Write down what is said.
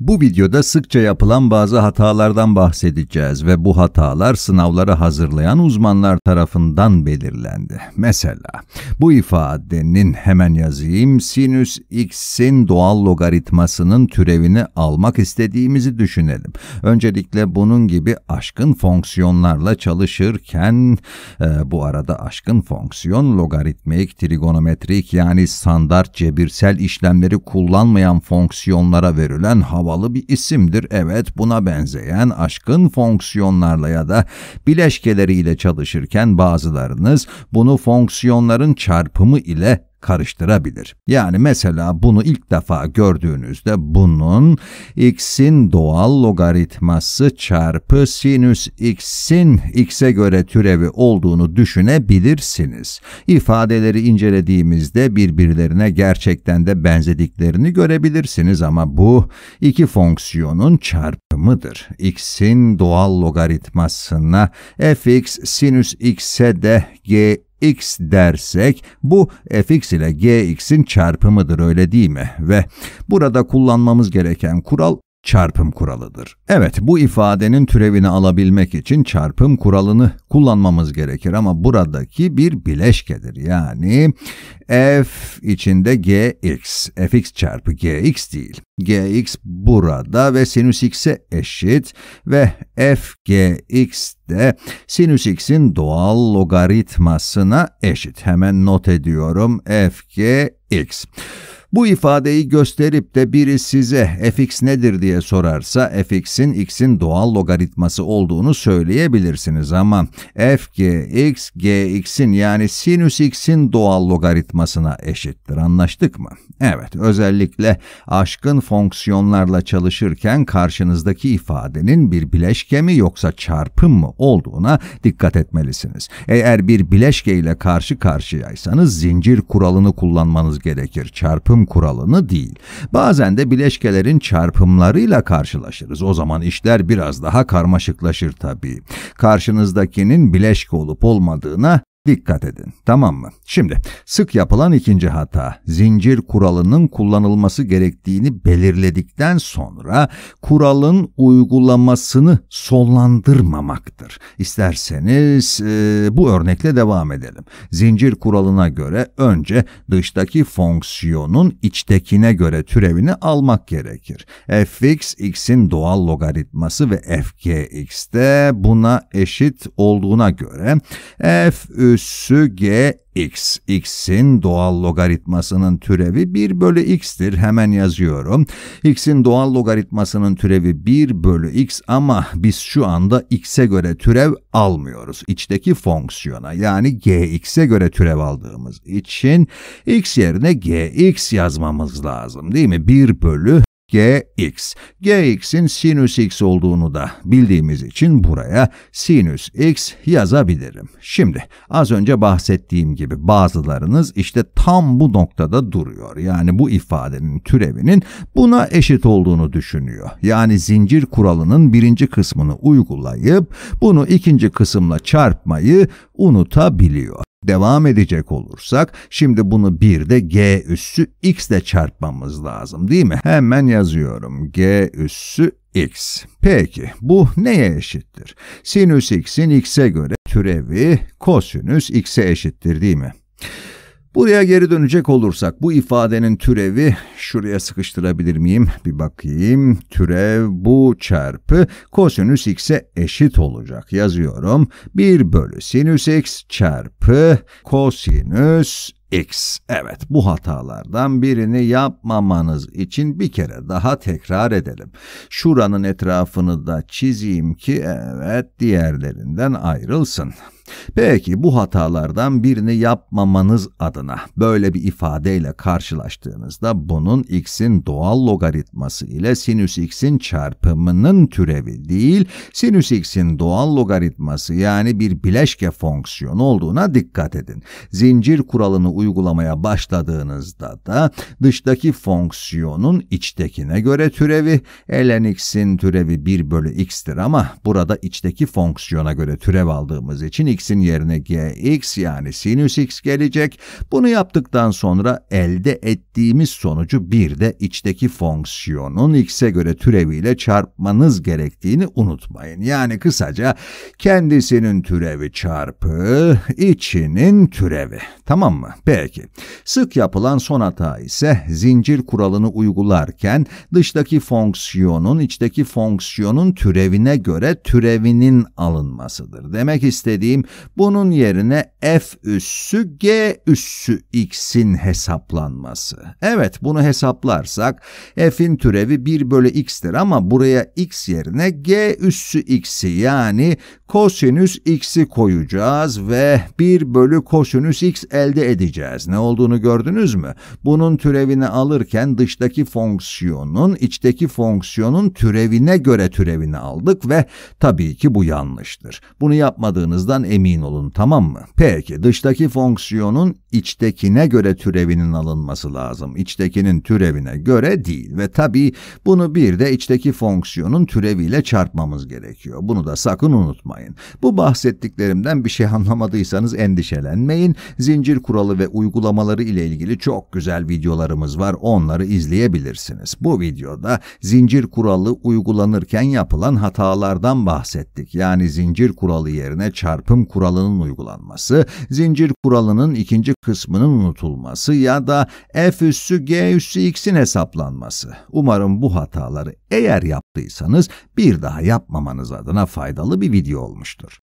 Bu videoda sıkça yapılan bazı hatalardan bahsedeceğiz ve bu hatalar sınavlara hazırlayan uzmanlar tarafından belirlendi. Mesela bu ifadenin hemen yazayım sinüs x'in doğal logaritmasının türevini almak istediğimizi düşünelim. Öncelikle bunun gibi aşkın fonksiyonlarla çalışırken e, bu arada aşkın fonksiyon logaritmik, trigonometrik yani standart cebirsel işlemleri kullanmayan fonksiyonlara verilen hava havalı bir isimdir. Evet buna benzeyen aşkın fonksiyonlarla ya da bileşkeleriyle çalışırken bazılarınız bunu fonksiyonların çarpımı ile karıştırabilir. Yani mesela bunu ilk defa gördüğünüzde bunun x'in doğal logaritması çarpı sinüs x'in x'e göre türevi olduğunu düşünebilirsiniz. İfadeleri incelediğimizde birbirlerine gerçekten de benzediklerini görebilirsiniz ama bu iki fonksiyonun çarpımıdır. x'in doğal logaritmasına fx sinüs x'e de g x dersek bu fx ile gx'in çarpımıdır öyle değil mi? Ve burada kullanmamız gereken kural çarpım kuralıdır. Evet bu ifadenin türevini alabilmek için çarpım kuralını kullanmamız gerekir ama buradaki bir bileşkedir. Yani f içinde gx, fx çarpı gx değil. gx burada ve sinüs x'e eşit ve f gx de sinüs x'in doğal logaritmasına eşit. Hemen not ediyorum f gx. Bu ifadeyi gösterip de biri size fx nedir diye sorarsa fx'in x'in doğal logaritması olduğunu söyleyebilirsiniz ama f g x g x'in yani sinüs x'in doğal logaritmasına eşittir. Anlaştık mı? Evet, özellikle aşkın fonksiyonlarla çalışırken karşınızdaki ifadenin bir bileşke mi yoksa çarpım mı olduğuna dikkat etmelisiniz. Eğer bir bileşke ile karşı karşıyaysanız zincir kuralını kullanmanız gerekir. Çarpım çarpım kuralını değil. Bazen de bileşkelerin çarpımlarıyla karşılaşırız. O zaman işler biraz daha karmaşıklaşır tabii. Karşınızdakinin bileşke olup olmadığına Dikkat edin, tamam mı? Şimdi sık yapılan ikinci hata, zincir kuralının kullanılması gerektiğini belirledikten sonra kuralın uygulamasını sonlandırmamaktır. İsterseniz e, bu örnekle devam edelim. Zincir kuralına göre önce dıştaki fonksiyonun içtekine göre türevini almak gerekir. fx x'in doğal logaritması ve fgx de buna eşit olduğuna göre f üssü gx. x'in doğal logaritmasının türevi 1 bölü x'tir. Hemen yazıyorum. x'in doğal logaritmasının türevi 1 bölü x ama biz şu anda x'e göre türev almıyoruz. İçteki fonksiyona yani gx'e göre türev aldığımız için x yerine gx yazmamız lazım değil mi? 1 bölü gx. gx'in sinüs x olduğunu da bildiğimiz için buraya sinüs x yazabilirim. Şimdi az önce bahsettiğim gibi bazılarınız işte tam bu noktada duruyor. Yani bu ifadenin türevinin buna eşit olduğunu düşünüyor. Yani zincir kuralının birinci kısmını uygulayıp bunu ikinci kısımla çarpmayı unutabiliyor. Devam edecek olursak şimdi bunu bir de g üssü x ile çarpmamız lazım değil mi? Hemen yazıyorum g üssü x. Peki bu neye eşittir? Sinüs x'in x'e göre türevi kosinüs x'e eşittir değil mi? Buraya geri dönecek olursak bu ifadenin türevi şuraya sıkıştırabilir miyim? Bir bakayım. Türev bu çarpı kosinüs x'e eşit olacak. Yazıyorum. 1 bölü sinüs x çarpı kosinüs X. Evet bu hatalardan birini yapmamanız için bir kere daha tekrar edelim. Şuranın etrafını da çizeyim ki evet diğerlerinden ayrılsın. Peki bu hatalardan birini yapmamanız adına böyle bir ifadeyle karşılaştığınızda bunun x'in doğal logaritması ile sinüs x'in çarpımının türevi değil, sinüs x'in doğal logaritması yani bir bileşke fonksiyonu olduğuna dikkat edin. Zincir kuralını uygulamaya başladığınızda da dıştaki fonksiyonun içtekine göre türevi, ln x'in türevi 1 bölü x'tir ama burada içteki fonksiyona göre türev aldığımız için x'in yerine gx yani sinüs x gelecek. Bunu yaptıktan sonra elde ettiğimiz sonucu bir de içteki fonksiyonun x'e göre türeviyle çarpmanız gerektiğini unutmayın. Yani kısaca kendisinin türevi çarpı içinin türevi. Tamam mı? Peki, sık yapılan son hata ise zincir kuralını uygularken dıştaki fonksiyonun içteki fonksiyonun türevine göre türevinin alınmasıdır. Demek istediğim bunun yerine f üssü g üssü x'in hesaplanması. Evet bunu hesaplarsak f'in türevi 1 bölü x'tir ama buraya x yerine g üssü x'i yani kosinüs x'i koyacağız ve 1 bölü kosinüs x elde edeceğiz göreceğiz. Ne olduğunu gördünüz mü? Bunun türevini alırken dıştaki fonksiyonun içteki fonksiyonun türevine göre türevini aldık ve tabii ki bu yanlıştır. Bunu yapmadığınızdan emin olun tamam mı? Peki dıştaki fonksiyonun içtekine göre türevinin alınması lazım. İçtekinin türevine göre değil ve tabii bunu bir de içteki fonksiyonun türeviyle çarpmamız gerekiyor. Bunu da sakın unutmayın. Bu bahsettiklerimden bir şey anlamadıysanız endişelenmeyin. Zincir kuralı ve uygulamaları ile ilgili çok güzel videolarımız var. Onları izleyebilirsiniz. Bu videoda zincir kuralı uygulanırken yapılan hatalardan bahsettik. Yani zincir kuralı yerine çarpım kuralının uygulanması, zincir kuralının ikinci kısmının unutulması ya da f üssü g üssü x'in hesaplanması. Umarım bu hataları eğer yaptıysanız bir daha yapmamanız adına faydalı bir video olmuştur.